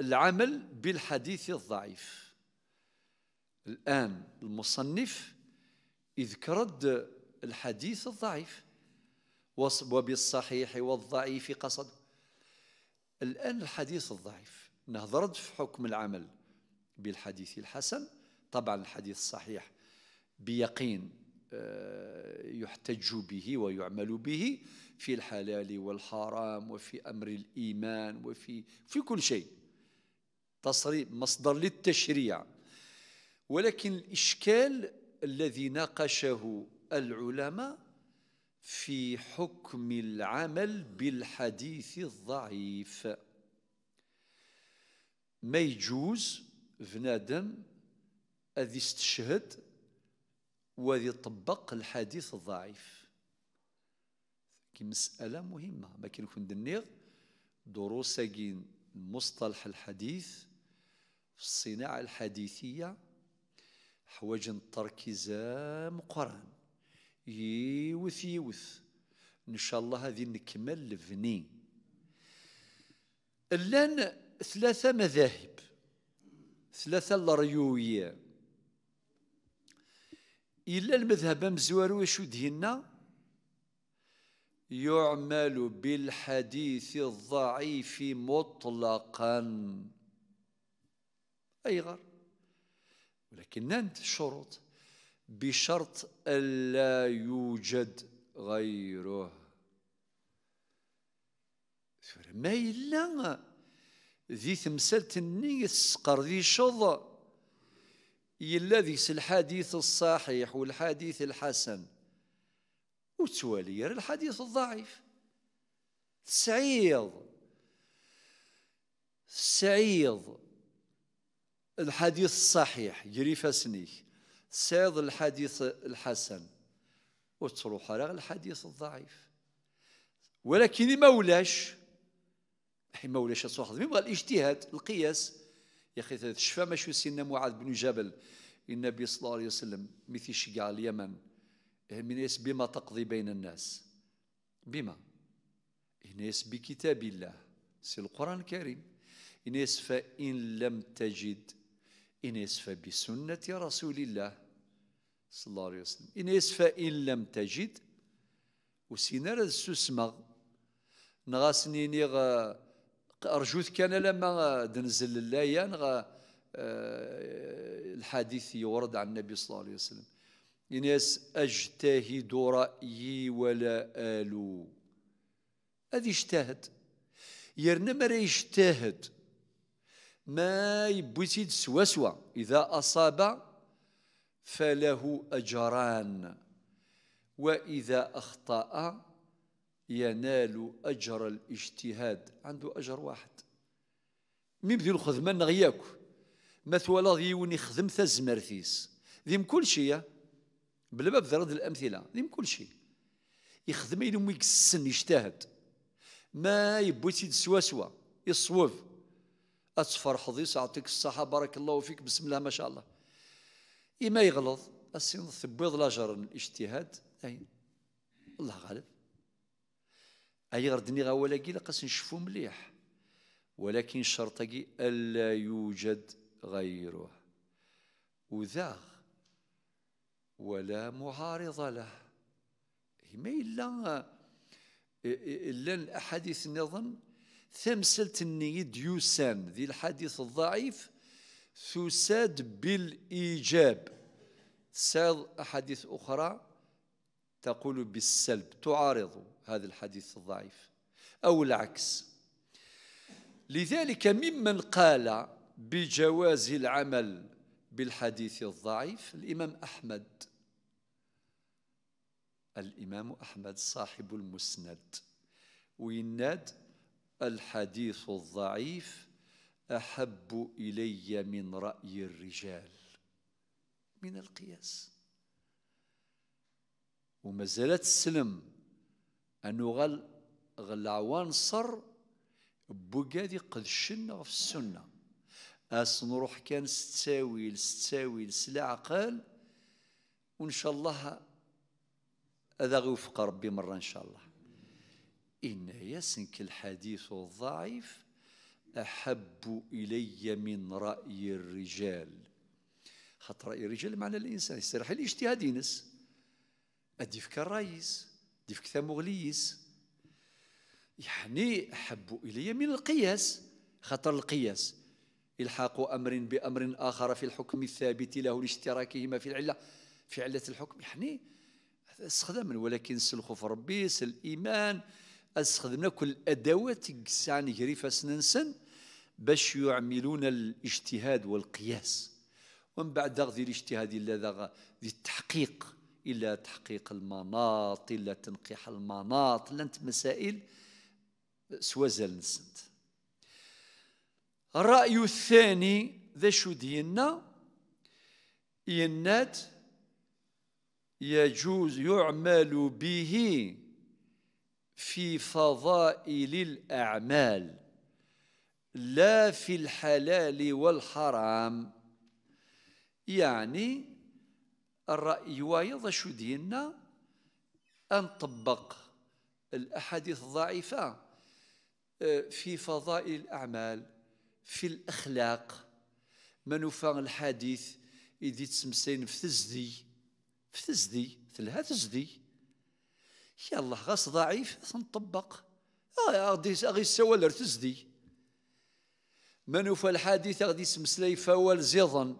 العمل بالحديث الضعيف الآن المصنف اذكرد الحديث الضعيف وبالصحيح والضعيف قصد الآن الحديث الضعيف نهضرد في حكم العمل بالحديث الحسن طبعا الحديث الصحيح بيقين آه، يحتج به ويعمل به في الحلال والحرام وفي أمر الإيمان وفي في كل شيء تصريب مصدر للتشريع ولكن الإشكال الذي ناقشه العلماء في حكم العمل بالحديث الضعيف ما يجوز بنادم أذي استشهد وذي طبق الحديث الضعيف كي مسألة مهمة ما كان كون دنيغ دروس مصطلح الحديث في الصناعة الحديثية حوايج التركيزة مقران يوث يوث إن شاء الله هذه نكمل لفني الآن ثلاثة مذاهب ثلاثة لريوية إلا المذهب مزوار وشو دهنا يعمل بالحديث الضعيف مطلقاً أي غرض ولكن الشروط بشرط ألا يوجد غيره ما إلا ذي تمثال تني السقر ذي شظ إلا ذي الحديث الصحيح والحديث الحسن وتوالي الحديث الضعيف سعيض سعيض الحديث الصحيح جري فاسنيه سيض الحديث الحسن وتروح على الحديث الضعيف ولكن ما ولاش ما ولاش تروح ميم الاجتهاد القياس يا اخي تشفى ماشي سيدنا معاذ بن جبل النبي صلى الله عليه وسلم مثل شقع اليمن إيه، من بما تقضي بين الناس بما الناس بكتاب الله سي القرآن الكريم الناس فإن لم تجد إن يسفى بسنة رسول الله صلى الله عليه وسلم إن يسفى إن لم تجد وسينار السسمغ نغاسني نغ أرجوت كان لما دنزل اللاية نغا آه، الحديث يورد عن النبي صلى الله عليه وسلم إنس أجتهد رأيي ولا آلو هذه اجتهد يرنمر يجتهد ما يبوسيد سواسوا إذا أصاب فله أجران وإذا أخطأ ينال أجر الاجتهاد عنده أجر واحد بدي نخذ من نغياك مثولا ذيوني خدم ذا زمرثيس ذيم كل شيء بلا باب بذرد الأمثلة ذيم كل شيء يخدم يلوم يقسن يجتهد ما يبوسيد سواسوا يصوف اصفر حظيص يعطيك الصحه بارك الله فيك بسم الله ما شاء الله اما يغلظ السين ثبيض لاجر الاجتهاد أي الله غالب اي غردني غاولا كي لقاس نشوفو مليح ولكن شرطي الا يوجد غيره وذاغ ولا معارض له ما إلا إلا الأحاديث نظن تمثلت النيد يوسان ذي الحديث الضعيف تساد بالإيجاب ساد أحاديث أخرى تقول بالسلب تعارض هذا الحديث الضعيف أو العكس لذلك ممن قال بجواز العمل بالحديث الضعيف الإمام أحمد الإمام أحمد صاحب المسند ويناد الحديث الضعيف احب الي من راي الرجال من القياس وما زالت السلم انه غل غلعوان صر بوكادي قد شن في السنه اس نروح كان ستساوي ستساوي سلا عقال وان شاء الله هذا غيوفق ربي مره ان شاء الله إن يسنك الحديث الضعيف أحب إلي من رأي الرجال خط رأي الرجال معنى الإنسان يسترح الاجتهاد ينس أديفك الرئيس ديفك ثمغليس يعني أحب إلي من القياس خطر القياس إلحاق أمر بأمر آخر في الحكم الثابت له لاشتراكهما في العلة في علة الحكم يعني استخدام ولكن سلخ في ربي سل الإيمان أد سخدمنا كل الأدوات يقسعن يجري فاسننسن باش يعملون الاجتهاد والقياس ومن بعد ذي الاجتهاد إلا ذي التحقيق إلا تحقيق المناط إلا تنقيح المناط لنت مسائل سوازل نسنت الرأي الثاني ذا شو دينا ينات يجوز يعمل به في فضائل الأعمال لا في الحلال والحرام يعني الرأي وايض شو ديالنا أنطبق الأحاديث الضعيفة آه، في فضائل الأعمال في الأخلاق منوفا الحديث إذا تسمسين في تزدي في تزدي ثلها تزدي يلا غاس ضعيف سنطبق اه غادي غادي السوال ارتزدي وفى الحديث غادي سمسلي فوال زيضا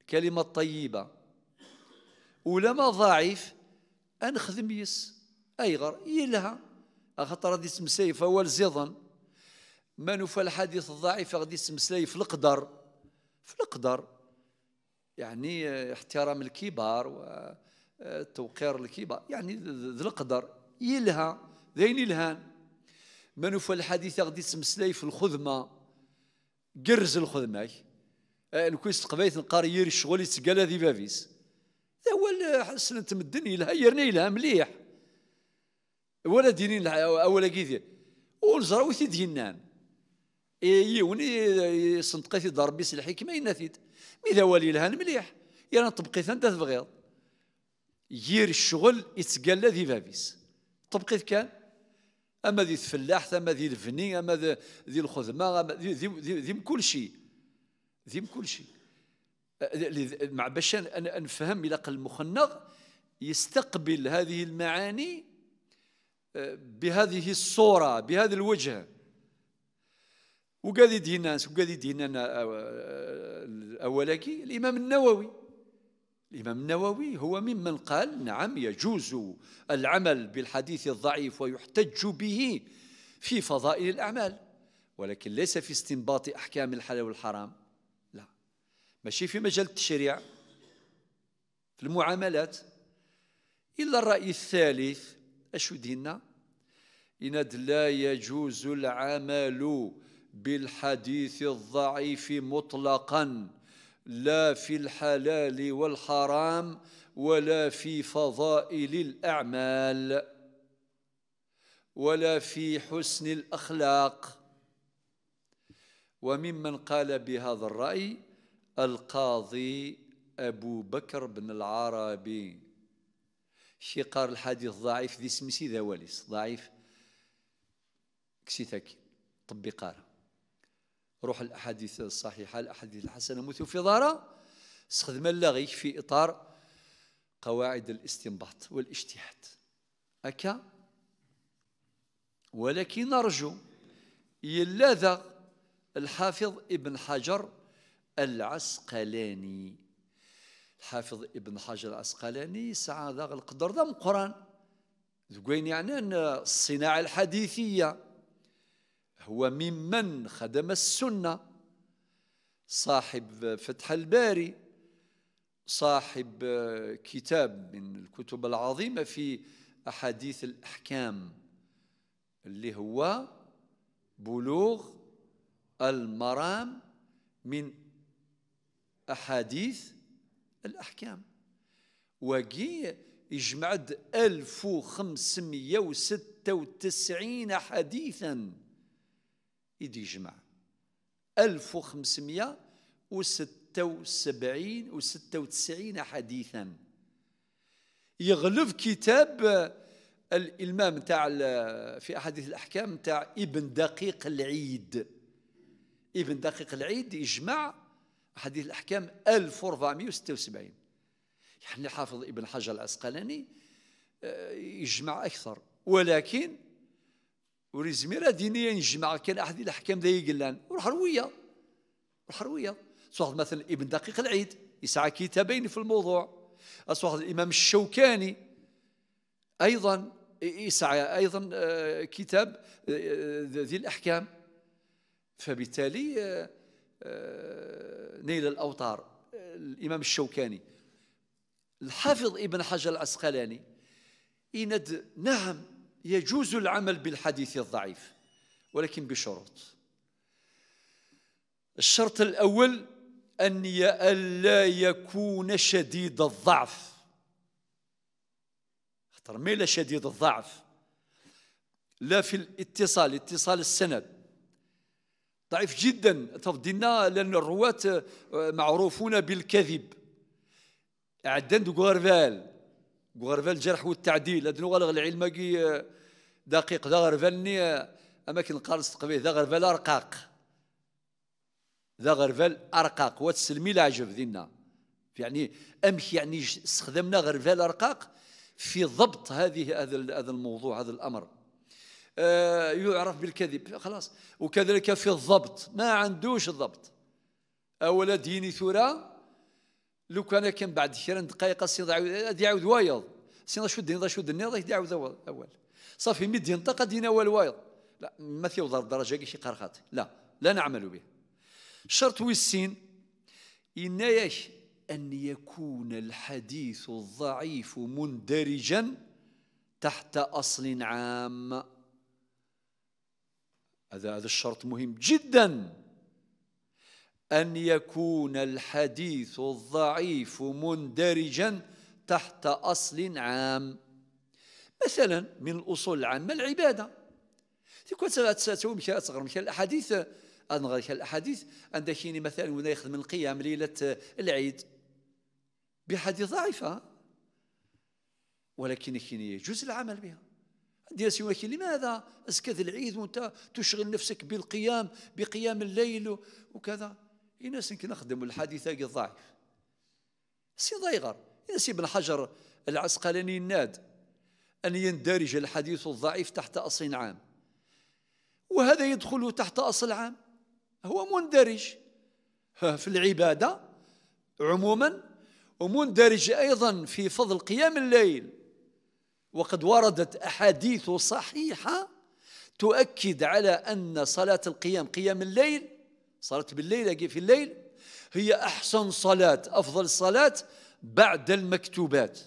الكلمه الطيبه ولما ضعيف انخدم يس ايغر يلها إيه خاطر غادي سمسلي فوال من وفى الحديث الضعيف غادي سمسلي في القدر في القدر يعني احترام الكبار و توقير الكيبة يعني ذي القدر يلها ذين الهان في الحديث غادي تمسلاي في الخذمة قرز الخذماي آه، الكويس قبيت نقار الشغل يتقال ذي بافيس ذا هو حسن تمدني يلها يرني لها مليح ولا دينين لها اولا كيدير ونزراو في دينان وني صندقيتي دار بيس الحكمه ينثيت مي ذا ولي لها مليح يا يعني تبقيت انت تبغيض يير الشغل يتقلى ذي بابيس طبقيت كان اما ذي الفلاح اما ذي الفني اما ذي الخدمه اما ذي ذي, ذي, ذي كل شيء ذي كل شيء مع باش نفهم الى قلب مخنغ يستقبل هذه المعاني آه، بهذه الصوره بهذا الوجه وقال دينا وقال دينا آه، آه، الاولكي الامام النووي الإمام النووي هو ممن قال نعم يجوز العمل بالحديث الضعيف ويحتج به في فضائل الأعمال ولكن ليس في استنباط أحكام الحلال والحرام لا ماشي في مجال التشريع في المعاملات إلا الرأي الثالث أشو دينا إناد لا يجوز العمل بالحديث الضعيف مطلقاً لا في الحلال والحرام ولا في فضائل الأعمال ولا في حسن الأخلاق وممن قال بهذا الرأي القاضي أبو بكر بن العربي شي قار الحديث ضعيف ذي سمسي ذا ضعيف كسيتك طبي قارة روح الاحاديث الصحيحه الاحاديث الحسنه مثل استخدم اللغي في اطار قواعد الاستنباط والاجتهاد هكا ولكن نرجو يلاذ الحافظ ابن حجر العسقلاني الحافظ ابن حجر العسقلاني سعى ذاغ القدر ذا من قران يعني الصناعة الحديثية هو ممن خدم السنة صاحب فتح الباري صاحب كتاب من الكتب العظيمة في أحاديث الأحكام اللي هو بلوغ المرام من أحاديث الأحكام وقي يجمع 1596 حديثاً يدي يجمع 1576 و 96 حديثا يغلب كتاب آه، الإمام تاع آه، في أحاديث الأحكام تاع ابن دقيق العيد ابن دقيق العيد يجمع أحاديث الأحكام 1476 يعني حافظ ابن حجر العسقلاني آه، يجمع أكثر ولكن وريزمير دينيا نجمع كان احد الاحكام ذا يقلان روح رويه روح رويه صاحب مثلا ابن دقيق العيد يسعى كتابين في الموضوع صاحب الامام الشوكاني ايضا يسعى ايضا آه، كتاب آه، ذي الاحكام فبالتالي آه، نيل الاوطار الامام الشوكاني الحافظ ابن حجر العسقلاني يند نعم يجوز العمل بالحديث الضعيف ولكن بشروط الشرط الأول أن ألا يكون شديد الضعف خطر ميلا شديد الضعف لا في الاتصال اتصال السند ضعيف جدا تفضلنا لأن الرواة معروفون بالكذب عدن غورفال غرفة الجرح والتعديل هذا غلغ العلم آه، دقيق ذا غرفة آه، أماكن قارس قبيه ذا غرفة الأرقاق ذا غرفة الأرقاق وتسلمي العجب ذينا يعني أمك يعني استخدمنا غرفة الأرقاق في ضبط هذه هذا هذا الموضوع هذا الأمر آه، يعرف بالكذب خلاص وكذلك في الضبط ما عندوش الضبط أولا ديني ثورة لو كان كان بعد 20 دقائق سيد يعاود وايض سيد شد نيض شد نيض يعاود اول صافي مد ينطق دينا اول وايض لا ما في تيوضر درجة شي قرخات لا لا نعمل به شرط ويسين إنايش أن يكون الحديث الضعيف مندرجا تحت أصل عام هذا هذا الشرط مهم جدا أن يكون الحديث الضعيف مندرجا تحت أصل عام مثلا من الأصول العامة العبادة تكون تساتو مشى أصغر مشى الأحاديث أنغر الأحاديث عندك مثلا ولا يخدم من القيام ليلة العيد بحديث ضعيفة ولكن يجوز العمل بها ديال سواك لماذا اسكت العيد وانت تشغل نفسك بالقيام بقيام الليل وكذا الناس كي نخدم الحديث هاكي ضعيف سي ضيغر سي ابن حجر العسقلاني الناد أن يندرج الحديث الضعيف تحت أصل عام وهذا يدخل تحت أصل عام هو مندرج في العبادة عموما ومندرج أيضا في فضل قيام الليل وقد وردت أحاديث صحيحة تؤكد على أن صلاة القيام قيام الليل صلاة بالليل أجي في الليل هي أحسن صلاة أفضل صلاة بعد المكتوبات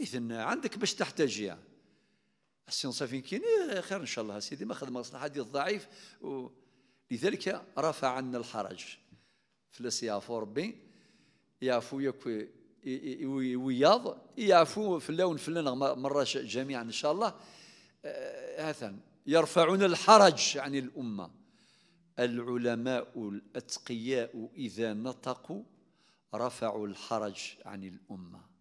إذا عندك باش تحتاجيها يعني. السين صافين كاين خير إن شاء الله سيدي ما خدم مصلحة ديال الضعيف و... لذلك رفع عنا الحرج فلس يعفو ربي يعفو يكوي وياض يعفو في فلنا مرة جميعا إن شاء الله هذا آه، يرفعون الحرج عن الأمة العلماء الأتقياء إذا نطقوا رفعوا الحرج عن الأمة